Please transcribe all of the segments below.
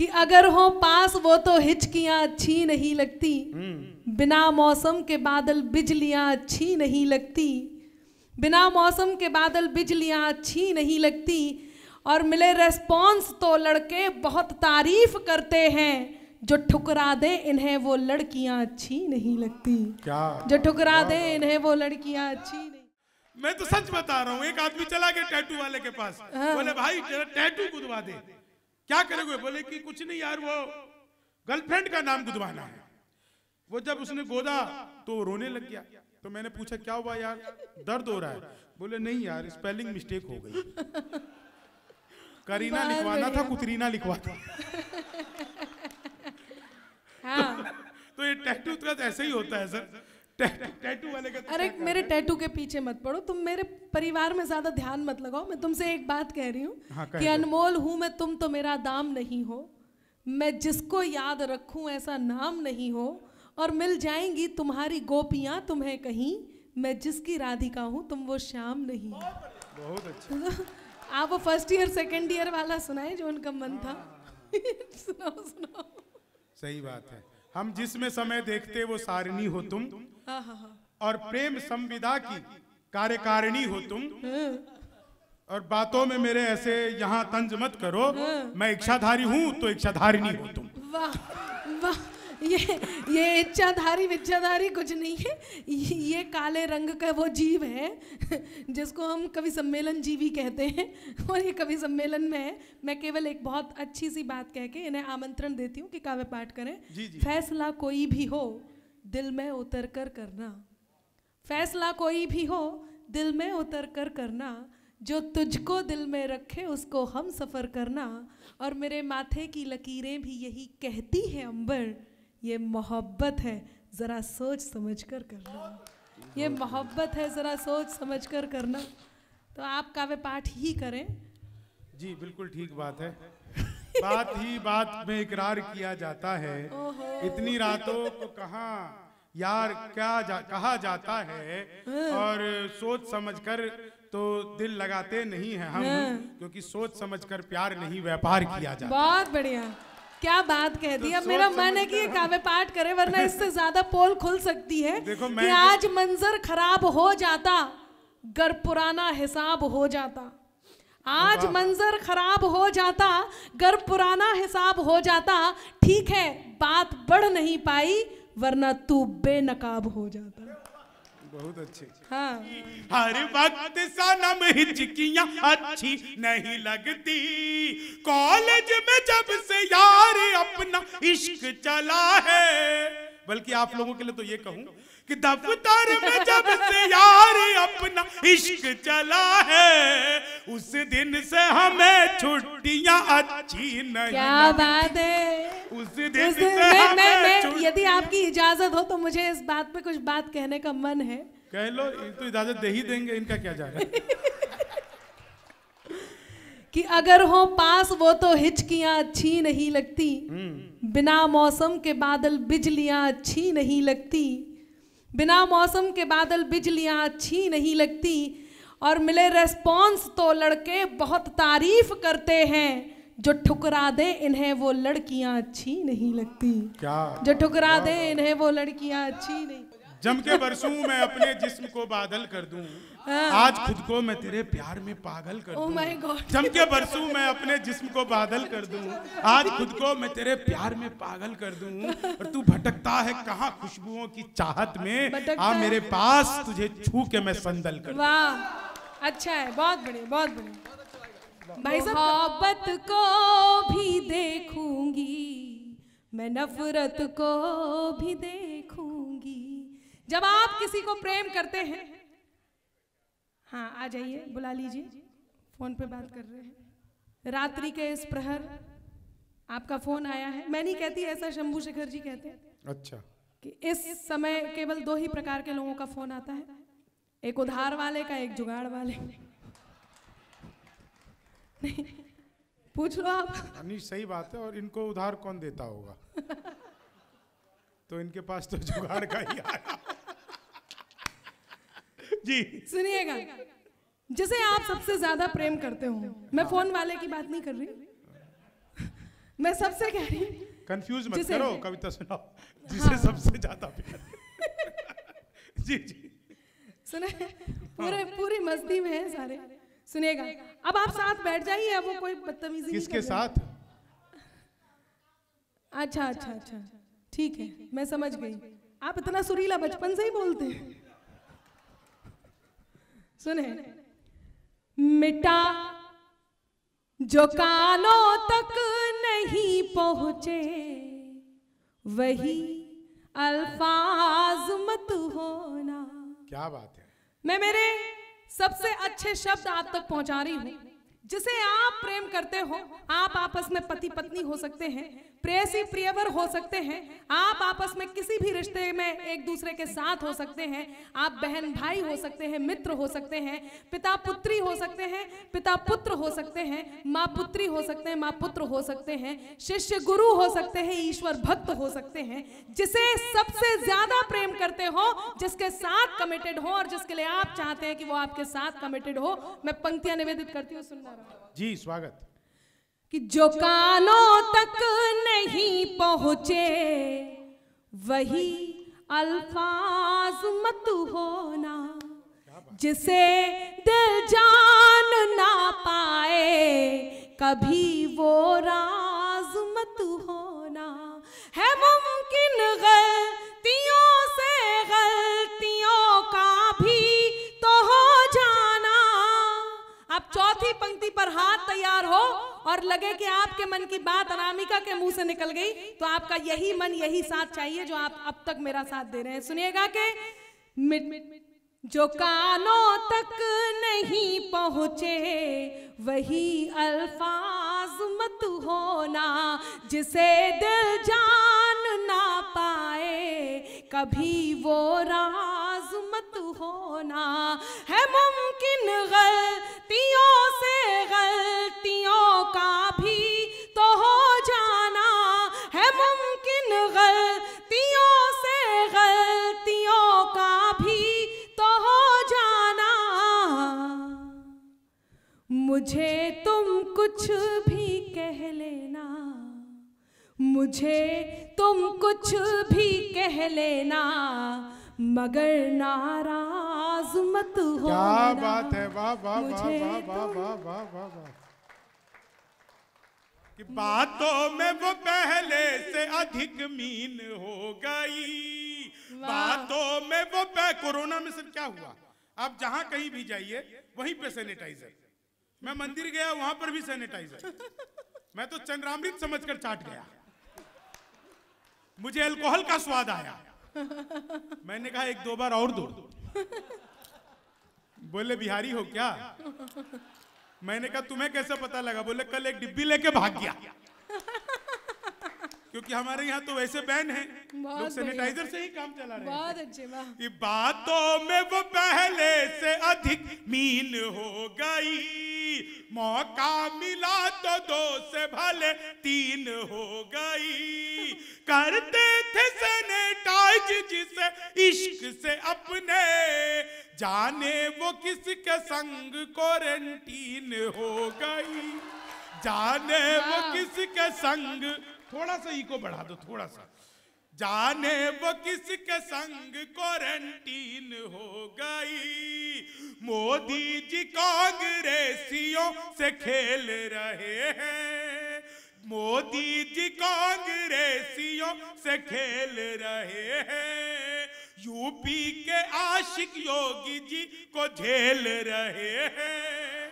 कि अगर हो पास वो तो हिचकियां हम्म। अच्छी नहीं लगती बिना मौसम के बादल बिजलियां अच्छी नहीं लगती बिना मौसम के बादल बिजलियां अच्छी नहीं लगती और मिले रेस्पॉन्स तो लड़के बहुत तारीफ करते हैं जो ठुकरा दे इन्हें वो लड़कियां अच्छी नहीं लगती क्या जो ठुकरा दे इन्हें वो लड़कियां अच्छी नहीं मैं तो सच बता रहा हूँ एक आदमी चला गया टैटू वाले के पास हाँ। बोले भाई टैटू गुदवा दे क्या करोगे बोले कि कुछ नहीं यार वो गर्लफ्रेंड का नाम गुदवाना है वो जब उसने गोदा तो रोने लग गया तो मैंने पूछा क्या हुआ यार दर्द हो रहा है बोले नहीं यार स्पेलिंग मिस्टेक हो गई करीना लिखवाना था कुतरीना लिखवा था हाँ। तो, तो ये टैटू तो ऐसे ही होता है सर टैटू वाले का अरे मेरे टैटू के पीछे मत पड़ो तुम मेरे परिवार में ज्यादा ध्यान मत लगाओ मैं तुमसे एक बात कह रही हूँ हाँ, कि अनमोल हूँ मैं तुम तो मेरा दाम नहीं हो मैं जिसको याद रखूं ऐसा नाम नहीं हो और मिल जाएंगी तुम्हारी गोपियां तुम्हें कहीं मैं जिसकी राधिका हूं तुम वो श्याम नहीं बहुत अच्छा आप वो फर्स्ट ईयर सेकंड ईयर वाला सुनाए जो उनका मन था हाँ। सुनाओ सुनाओ सही बात है हम जिसमें समय देखते वो सारिणी हो तुम और प्रेम संविदा की कार्यकारिणी हो तुम और बातों में मेरे ऐसे यहाँ तंज मत करो हाँ। मैं इच्छाधारी हूँ तो इच्छाधारिणी हो तुम वाह वाह ये ये इच्छाधारी विच्छाधारी कुछ नहीं है ये काले रंग का वो जीव है जिसको हम कवि सम्मेलन जीवी कहते हैं और ये कवि सम्मेलन में है मैं केवल एक बहुत अच्छी सी बात कह के इन्हें आमंत्रण देती हूँ कि काव्य पाठ करें जी जी। फैसला कोई भी हो दिल में उतर कर करना फैसला कोई भी हो दिल में उतर कर करना जो तुझको दिल में रखे उसको हम सफ़र करना और मेरे माथे की लकीरें भी यही कहती है अंबर ये मोहब्बत है ज़रा सोच समझ कर करना ये मोहब्बत है ज़रा सोच समझ कर करना तो आप काव्य पाठ ही करें जी बिल्कुल ठीक बात है बात ही बात में इकरार किया जाता है इतनी रातों को कहा यार क्या जा, कहा जाता है हाँ। और सोच समझकर तो दिल लगाते नहीं है हम हाँ। क्योंकि सोच समझकर प्यार नहीं व्यापार किया जाता बहुत बढ़िया क्या बात कह दी तो अब मेरा मन है कि ये काव्य पाठ करे वरना इससे ज्यादा पोल खुल सकती है देखो मैं कि आज मंजर खराब हो जाता गर पुराना हिसाब हो जाता आज मंजर खराब हो जाता गर पुराना हिसाब हो जाता ठीक है बात बढ़ नहीं पाई वरना तू बेनकाब हो जाता बहुत अच्छे हाँ हर वक्त सनम हिचकियां अच्छी नहीं लगती कॉलेज में जब से यार इश्क चला है बल्कि आप लोगों के लिए तो ये कहूं कि दफ्तर में जब से यार अपना इश्क चला है उस दिन से हमें छुट्टियां अच्छी नहीं क्या बात है उस दिन, उस दिन से मैं, मैं, मैं, यदि आपकी इजाजत हो तो मुझे इस बात पे कुछ बात कहने का मन है कह लो तो इजाजत दे ही देंगे इनका क्या जा रहा है कि अगर हो पास वो तो हिचकियां हम्म। अच्छी नहीं लगती बिना मौसम के बादल बिजलियां अच्छी नहीं लगती बिना मौसम के बादल बिजलियां अच्छी नहीं लगती और मिले रेस्पॉन्स तो लड़के बहुत तारीफ करते हैं जो ठुकरा दे इन्हें वो लड़कियां अच्छी नहीं लगती क्या जो ठुकरा दे इन्हें वो लड़कियां अच्छी नहीं जम के बरसू मैं अपने जिस्म को बादल कर दूं हाँ। आज खुद को मैं तेरे प्यार में पागल कर oh दूं जम के बरसू मैं अपने जिस्म को बादल कर दूं आज खुद को मैं तेरे प्यार में पागल कर दूं और तू भटकता है कहाँ खुशबुओं की चाहत में आ मेरे पास तुझे छू के मैं संदल कर अच्छा है बहुत बढ़िया बहुत बढ़िया मोहब्बत को भी देखूंगी मैं नफरत को भी देखूंगी जब आप किसी को प्रेम करते हैं हाँ आ जाइए बुला लीजिए फोन पे बात कर रहे हैं रात्रि के इस प्रहर आपका फोन आया है मैं नहीं कहती ऐसा शंभू शेखर जी कहते हैं अच्छा कि इस समय केवल दो ही प्रकार के लोगों का फोन आता है एक उधार वाले का एक जुगाड़ वाले नहीं पूछ लो आप नहीं सही बात है और इनको उधार कौन देता होगा तो इनके पास तो जुगाड़ का ही आया जी सुनिएगा जिसे आप सबसे ज्यादा प्रेम करते हो मैं फोन वाले की बात नहीं कर रही मैं सबसे कह रही कंफ्यूज मत करो कविता सुनाओ हाँ। जिसे सबसे ज्यादा प्यार जी जी सुने पूरे पूरी मस्ती में है सारे सुनेगा अब आप साथ बैठ जाइए अब वो कोई बदतमीजी किसके साथ अच्छा अच्छा अच्छा ठीक है मैं समझ गई आप इतना सुरीला बचपन से ही बोलते हैं सुने मिटा जो कानों तक नहीं पहुंचे वही अल्फाज मत होना क्या बात है मैं मेरे सबसे अच्छे शब्द आप तक पहुंचा रही हूं जिसे आप प्रेम करते हो आप आपस में पति पत्नी हो सकते हैं प्रेसी प्रियवर हो सकते हैं आप आपस में किसी भी रिश्ते में एक दूसरे के साथ हो सकते हैं आप बहन भाई हो सकते हैं मित्र हो सकते हैं पिता पुत्री हो सकते हैं पिता पुत्र हो सकते हैं माँ पुत्री हो सकते हैं माँ पुत्र हो सकते हैं शिष्य गुरु हो सकते हैं ईश्वर भक्त हो सकते हैं जिसे सबसे ज्यादा प्रेम करते हो जिसके साथ कमिटेड हो और जिसके लिए आप चाहते हैं कि वो आपके साथ कमिटेड हो मैं पंक्तियां निवेदित करती हूँ सुनना जी स्वागत कि जो कानों तक नहीं पहुंचे वही अल्फाज मत होना जिसे दिल जान ना पाए कभी वो राज मत होना है मुमकिन गलतियों से गलतियों का भी तो हो जाना अब चौथी पंक्ति पर हाथ तैयार हो और लगे कि आपके मन की बात अनामिका के मुंह से निकल गई तो आपका यही मन यही साथ चाहिए जो आप अब तक मेरा साथ दे रहे हैं सुनिएगा के मिट जो कानों तक नहीं पहुंचे वही अल्फाज मत होना जिसे दिल जान ना पाए कभी वो राज मत होना है मुमकिन गल मुझे तुम कुछ भी कह लेना मगर नाराज मत हो क्या बात है वाह वाह वाह वाह वाह वाह बातों में वो पहले से अधिक मीन हो गई बातों में वो कोरोना में सर क्या हुआ आप जहां कहीं भी जाइए वहीं पे सैनिटाइजर मैं मंदिर गया वहां पर भी सैनिटाइजर मैं तो चंद्रामृत समझकर चाट गया मुझे अल्कोहल का स्वाद आया मैंने कहा एक दो बार और दो बोले बिहारी हो क्या मैंने कहा तुम्हें कैसे पता लगा बोले कल एक डिब्बी लेके भाग गया क्योंकि हमारे यहाँ तो वैसे बैन है लोग सैनिटाइजर से ही काम चला रहे बहुत अच्छे ये बातों में वो पहले से अधिक मीन हो गई मौका मिला तो दो से भले तीन हो गई करते थे सैनिटाइज जिस इश्क से अपने जाने वो किसके संग क्वारंटीन हो गई जाने वो किसके संग थोड़ा सा इको बढ़ा दो थोड़ा सा जाने वो किसके संग क्वारंटीन हो गई मोदी जी कांग्रेसियों से खेल रहे हैं मोदी जी कांग्रेसियों से खेल रहे हैं यूपी के आशिक योगी जी को झेल रहे हैं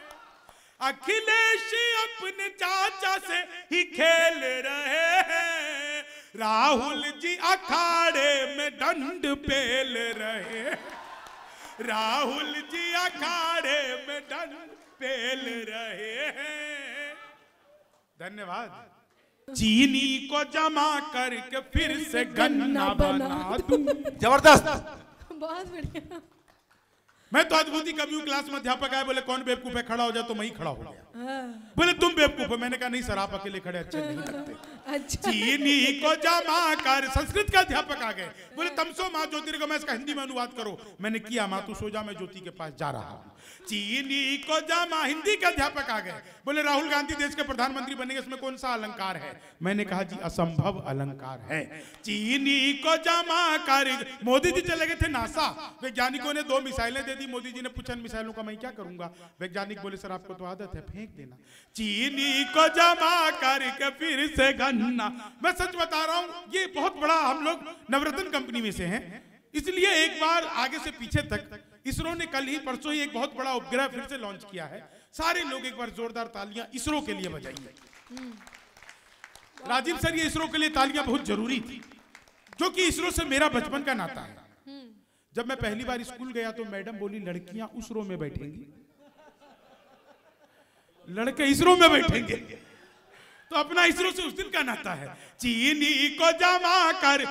अखिलेश अपने चाचा से ही खेल रहे हैं राहुल जी अखाड़े में दंड पेल रहे राहुल जी अखाड़े में दंड पेल रहे हैं धन्यवाद चीनी को जमा करके फिर से गन्ना बना दूं जबरदस्त बहुत बढ़िया मैं तो अद्भुत कभी क्लास में अध्यापक आए बोले कौन बेवकूफ है खड़ा हो जाए तो मैं ही खड़ा हो गया बोले तुम बेवकूफ हो मैंने कहा नहीं सर आप अकेले खड़े अच्छे नहीं लगते अच्छा। चीनी को जमा कर संस्कृत का अध्यापक आ गए बोले तमसो माँ मैं इसका हिंदी में अनुवाद करो मैंने किया माँ तू सो जा मैं ज्योति के पास जा रहा हूँ चीनी को जमा हिंदी के अध्यापक आ गए बोले राहुल गांधी देश के प्रधानमंत्री बनेंगे इसमें कौन सा अलंकार है मैंने कहा जी असंभव अलंकार है चीनी को जमा कर मोदी जी चले गए थे नासा वैज्ञानिकों ने दो मिसाइलें दे दी मोदी जी ने पूछा मिसाइलों का मैं क्या करूंगा वैज्ञानिक बोले सर आपको तो आदत है फेंक फेंक देना चीनी को जमा करके फिर से गन्ना मैं सच बता रहा हूँ ये बहुत बड़ा हम लोग नवरत्न कंपनी में से हैं इसलिए एक बार आगे से पीछे तक इसरो ने कल ही परसों ही एक बहुत बड़ा उपग्रह फिर से लॉन्च किया है सारे लोग एक बार जोरदार तालियां इसरो के लिए बजाइए हम्म। राजीव सर ये इसरो के लिए तालियां बहुत जरूरी थी क्योंकि इसरो से मेरा बचपन का नाता है हम्म। जब मैं पहली बार स्कूल गया तो मैडम बोली लड़कियां उसरो में बैठेंगी लड़के इसरो में बैठेंगे तो अपना इसरो से उस दिन का नाता है चीनी को जमा कर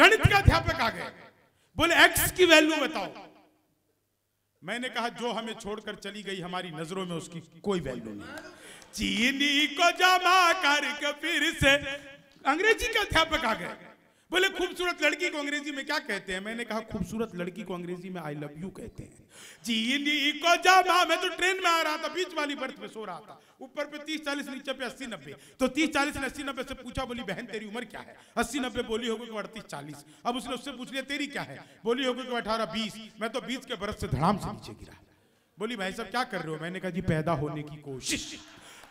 गणित का अध्यापक आ गए बोले एक्स की वैल्यू बताओ मैंने कहा जो हमें छोड़कर चली गई हमारी नजरों में उसकी कोई वैल्यू नहीं चीनी को जमा कर फिर से अंग्रेजी का अध्यापक आ गया बोले खूबसूरत लड़की को अंग्रेजी में क्या कहते हैं मैंने कहा खूबसूरत लड़की को अंग्रेजी में आई लव यू कहते हैं जीनी को जब मैं तो ट्रेन में आ रहा था बीच वाली बर्थ में सो रहा था ऊपर पे तीस चालीस नीचे पे अस्सी नब्बे तो तीस चालीस ने अस्सी नब्बे से पूछा बोली बहन तेरी उम्र क्या है अस्सी नब्बे बोली होगी को अड़तीस चालीस अब उसने उससे पूछ लिया तेरी क्या है बोली होगी को अठारह बीस मैं तो बीच के बर्फ से धड़ाम से नीचे गिरा बोली भाई साहब क्या कर रहे हो मैंने कहा जी पैदा होने की कोशिश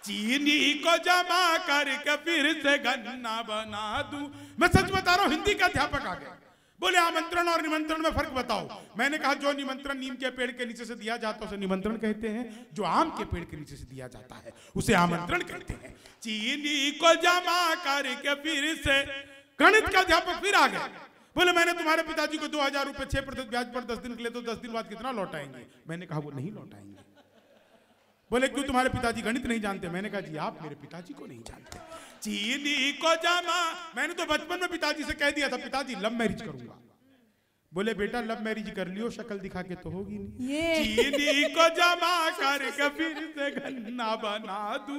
चीनी को जमा करके फिर से गन्ना बना दू मैं सच बता रहा हूँ हिंदी का अध्यापक आ गया बोले आमंत्रण और निमंत्रण में फर्क बताओ मैंने कहा जो निमंत्रण नीम के पेड़ के नीचे से दिया जाता है उसे निमंत्रण कहते हैं जो आम के पेड़ के नीचे से दिया जाता है उसे आमंत्रण कहते हैं चीनी को जमा करके फिर से गणित का अध्यापक फिर आ गया बोले मैंने तुम्हारे पिताजी को दो हजार रुपए छह प्रतिशत ब्याज पर दस दिन के लिए तो दस दिन बाद कितना लौटाएंगे मैंने कहा वो नहीं लौटाएंगे बोले क्यों तुम्हारे पिताजी गणित नहीं जानते मैंने कहा जी आप मेरे पिताजी को नहीं जानते चीनी को जामा मैंने तो बचपन में पिताजी से कह दिया था पिताजी लव मैरिज करूंगा बोले बेटा लव मैरिज कर लियो शक्ल दिखा के तो होगी नहीं चीनी को जमा कर फिर से गन्ना बना दू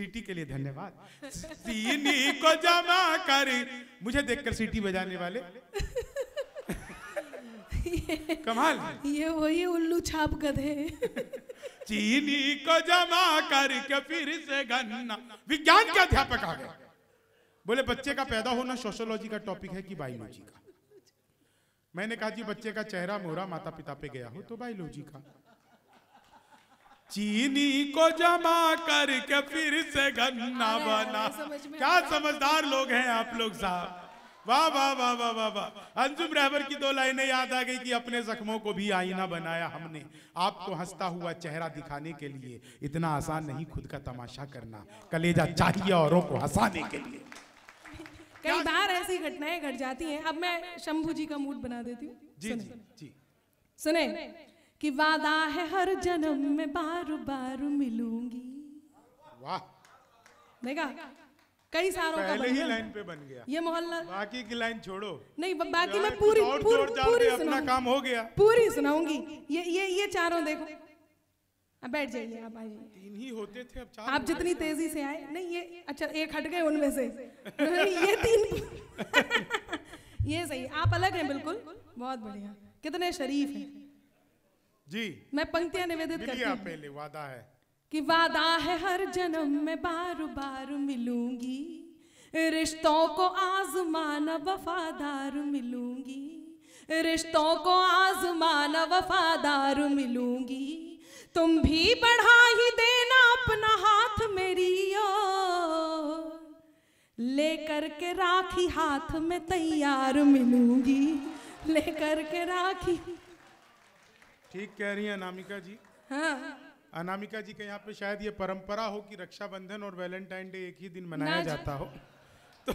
सिटी के लिए धन्यवाद चीनी को जमा कर मुझे देखकर सिटी बजाने वाले कमाल ये वही उल्लू छाप गधे चीनी को जमा करके फिर से गन्ना विज्ञान के अध्यापक आ गए बोले बच्चे का पैदा होना सोशोलॉजी का टॉपिक है कि बायोलॉजी का मैंने कहा जी बच्चे का चेहरा मोरा माता पिता पे गया हो तो बायोलॉजी का चीनी को जमा करके फिर से गन्ना बना क्या समझदार लोग हैं आप लोग साहब वाह वाह वाह वाह वाह वाह अंजुम रहबर की दो लाइनें याद आ गई कि अपने जख्मों को भी आईना बनाया हमने आपको हंसता हुआ चेहरा दिखाने के लिए इतना आसान नहीं खुद का तमाशा करना कलेजा चाहिए औरों को हंसाने के लिए कई बार ऐसी घटनाएं घट जाती हैं अब मैं शंभू जी का मूड बना देती हूँ जी जी जी सुने कि वादा है हर जन्म में बार बार मिलूंगी वाह देखा कई सारों का पहले ही लाइन पे बन गया ये मोहल्ला बाकी की लाइन छोड़ो नहीं बाकी मैं पूरी पूरी पूरी अपना काम हो गया पूरी सुनाऊंगी ये ये ये चारों देखो अब बैठ जाइए आप आइए तीन ही होते थे अब चार आप जितनी तेजी से आए नहीं ये अच्छा एक हट गए उनमें से ये तीन ये सही आप अलग हैं बिल्कुल बहुत बढ़िया कितने शरीफ हैं जी मैं पंक्तियां निवेदित करती हूँ पहले वादा है कि वादा है हर जन्म में बार बार मिलूंगी रिश्तों को आजमाना वफादार मिलूंगी रिश्तों को आजमाना वफादार मिलूंगी तुम भी बढ़ा ही देना अपना हाथ मेरी ओ लेकर के राखी हाथ में तैयार मिलूंगी लेकर के राखी ठीक कह रही है अनामिका जी हाँ अनामिका जी के यहाँ पे शायद ये परंपरा हो कि रक्षाबंधन और वैलेंटाइन डे एक ही दिन मनाया जाता हो तो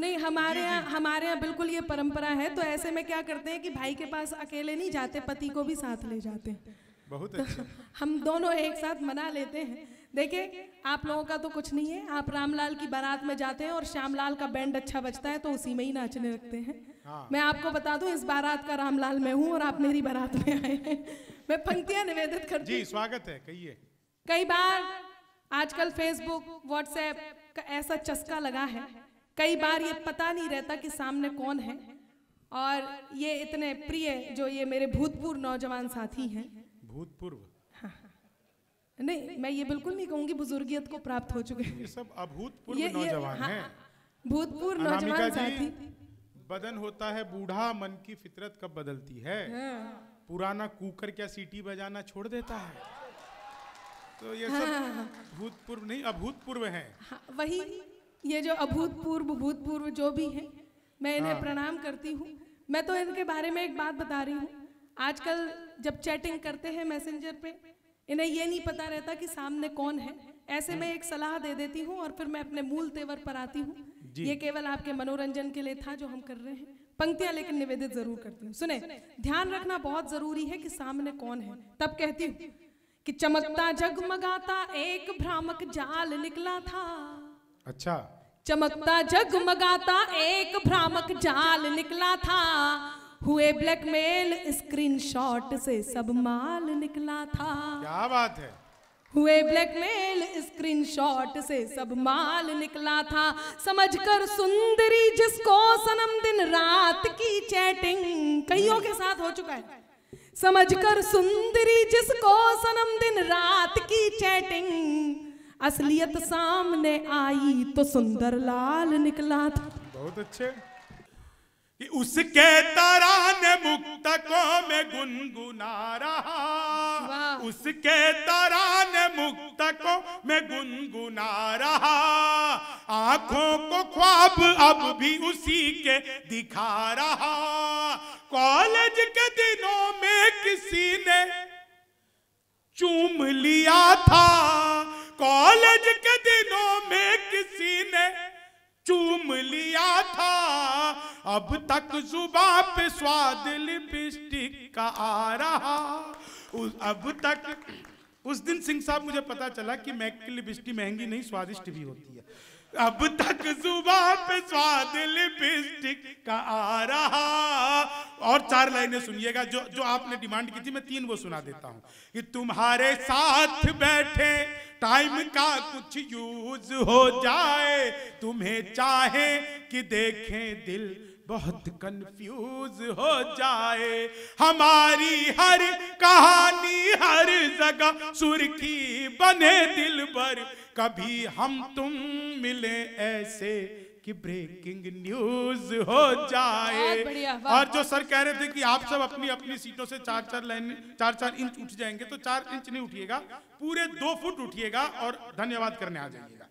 नहीं हमारे यहाँ हमारे यहाँ बिल्कुल ये परंपरा है तो ऐसे में क्या करते हैं कि भाई के पास अकेले नहीं जाते पति को भी साथ ले जाते हैं बहुत तो अच्छा। हम दोनों एक साथ मना लेते हैं देखिए आप लोगों का तो कुछ नहीं है आप रामलाल की बारात में जाते हैं और श्यामलाल का बैंड अच्छा बजता है तो उसी में ही नाचने लगते हैं हाँ। मैं आपको बता दूं इस बारात का रामलाल मैं हूँ और आप मेरी बारात में आए हैं मैं पंक्तियां निवेदित करती जी स्वागत है कहिए कई बार आजकल फेसबुक व्हाट्सएप का ऐसा चस्का लगा है कई बार ये पता नहीं रहता कि सामने कौन है और ये इतने प्रिय जो ये मेरे भूतपूर्व नौजवान साथी हैं भूतपूर्व हाँ। नहीं मैं ये बिल्कुल नहीं कहूंगी बुजुर्गियत को प्राप्त हो चुके ये सब अभूतपूर्व नौजवान हाँ, हैं भूतपूर्व नौजवान साथी बदन होता है बूढ़ा मन की फितरत कब बदलती है हाँ। पुराना कुकर क्या सीटी बजाना छोड़ देता है तो ये सब हाँ। भूतपूर्व नहीं अभूतपूर्व है हाँ, वही ये जो अभूतपूर्व भूतपूर्व जो भी है मैं इन्हें हाँ। प्रणाम करती हूँ मैं तो इनके बारे में एक बात बता रही हूँ आजकल जब चैटिंग करते हैं मैसेंजर पे इन्हें ये नहीं पता रहता कि सामने कौन है ऐसे में एक सलाह दे देती हूँ और फिर मैं अपने मूल तेवर पर आती हूँ ये केवल आपके मनोरंजन के लिए था जो हम कर रहे हैं पंक्तियां लेकिन निवेदित जरूर करती हूँ सुने ध्यान रखना बहुत जरूरी है कि सामने कौन है तब कहती हूँ कि चमकता जगमगाता एक भ्रामक जाल निकला था अच्छा चमकता जगमगाता एक भ्रामक जाल निकला था हुए ब्लैकमेल स्क्रीनशॉट से सब माल निकला था क्या बात है हुए ब्लैकमेल स्क्रीनशॉट से सब माल निकला था समझकर सुंदरी जिसको सनम दिन रात की चैटिंग कईयों के साथ हो चुका है समझकर सुंदरी जिसको सनम दिन रात की चैटिंग असलियत सामने आई तो सुंदर लाल निकला था बहुत अच्छे कि उसके मुक्त मुक्तकों में गुनगुना रहा उसके मुक्त मुक्तकों में गुनगुना रहा आंखों को ख्वाब अब भी उसी के दिखा रहा कॉलेज के दिनों में किसी ने चूम लिया था कॉलेज के दिनों चूम लिया था अब तक जुबा पे स्वाद लिपस्टिक का आ रहा उस अब तक उस दिन सिंह साहब मुझे पता चला कि मैक की लिपस्टिक महंगी नहीं स्वादिष्ट भी होती है अब तक सुबह पे स्वाद लिपस्टिक का आ रहा और चार लाइनें सुनिएगा जो जो आपने डिमांड की थी मैं तीन वो सुना देता हूं कि तुम्हारे साथ बैठे टाइम का कुछ यूज हो जाए तुम्हें चाहे कि देखें दिल बहुत कंफ्यूज हो जाए हमारी हर कहानी हर जगह सुर्खी बने दिल भर कभी हम तुम मिले ऐसे कि ब्रेकिंग न्यूज हो जाए और जो सर कह रहे थे कि आप सब अपनी अपनी सीटों से चार चार लाइन चार चार इंच उठ जाएंगे तो चार इंच नहीं उठिएगा पूरे दो फुट उठिएगा और धन्यवाद करने आ जाइएगा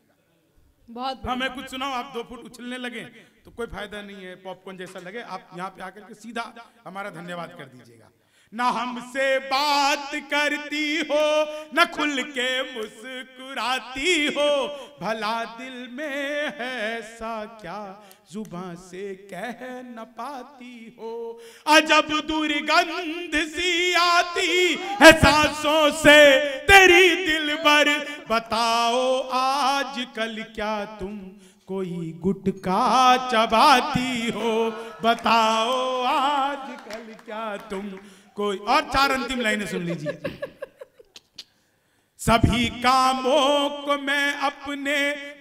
बहुत हमें हाँ, कुछ सुनाओ आप दो फुट उछलने लगे तो कोई फायदा नहीं है पॉपकॉर्न जैसा लगे आप यहाँ पे आकर के सीधा हमारा धन्यवाद कर दीजिएगा ना हमसे बात करती हो न खुल के मुस्कुराती हो भला दिल में है ऐसा क्या जुबा से कह न पाती हो अजब दुर्गंध सी आती है सांसों से तेरी दिल भर बताओ आज कल क्या तुम कोई गुटका चबाती हो बताओ आज कल क्या तुम कोई और चार अंतिम लाइनें सुन लीजिए सभी कामों को मैं अपने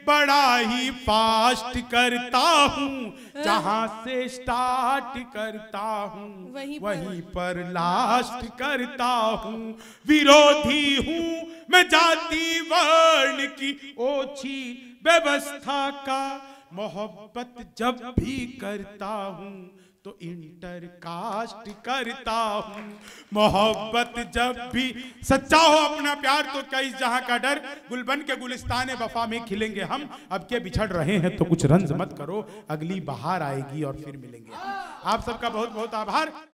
बड़ा ही फास्ट करता हूँ जहाँ से स्टार्ट करता हूँ वहीं, वहीं पर लास्ट करता हूँ विरोधी हूँ मैं जाति वर्ण की ओछी व्यवस्था का मोहब्बत जब भी करता हूँ तो इंटर कास्ट करता हूँ मोहब्बत जब भी सच्चा हो अपना प्यार तो कई जहां का डर गुलबन के गुलिस्तान वफा में खिलेंगे हम अब के बिछड़ रहे हैं तो कुछ रंज मत करो अगली बहार आएगी और फिर मिलेंगे आप सबका बहुत बहुत आभार